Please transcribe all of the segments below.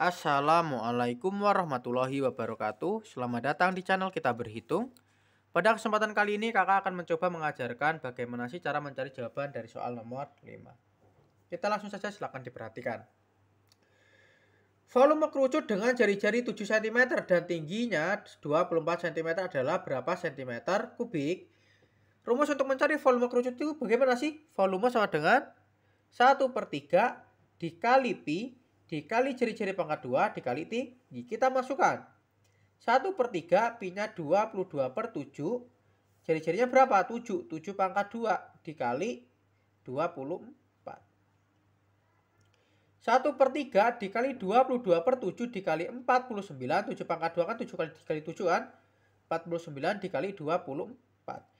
Assalamualaikum warahmatullahi wabarakatuh Selamat datang di channel kita berhitung Pada kesempatan kali ini kakak akan mencoba mengajarkan bagaimana sih cara mencari jawaban dari soal nomor 5 Kita langsung saja silahkan diperhatikan Volume kerucut dengan jari-jari 7 cm dan tingginya 24 cm adalah berapa cm kubik Rumus untuk mencari volume kerucut itu bagaimana sih? Volume sama dengan 1 per 3 dikali pi dikali ciri-ciri pangkat 2 dikali tinggi. Kita masukkan. 1 per 3 pi-nya 22 per 7. Ciri-cirinya berapa? 7. 7 pangkat 2 dikali 24. 1 per 3 dikali 22 per 7 dikali 49. 7 pangkat 2 kan 7 kali dikali 7 kan. 49 dikali 24.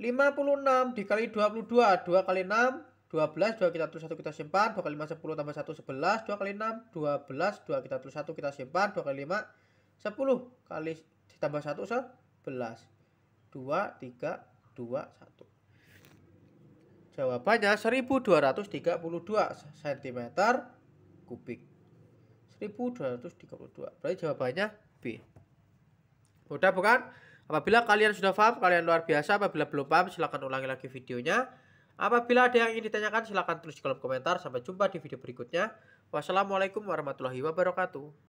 56 dikali 22, 2 kali 6, 12, 2 kita tulis 1 kita simpan, 2 kali 5 10 tambah 1 11, 2 kali 6 12, 2 kita tulis 1 kita simpan, 2 kali 5 10 kali ditambah 1 11. 2 3 2 1. Jawabannya 1232 cm kubik. 1232. Berarti jawabannya B. Mudah bukan? Apabila kalian sudah paham, kalian luar biasa. Apabila belum paham, silahkan ulangi lagi videonya. Apabila ada yang ingin ditanyakan, silahkan tulis di kolom komentar. Sampai jumpa di video berikutnya. Wassalamualaikum warahmatullahi wabarakatuh.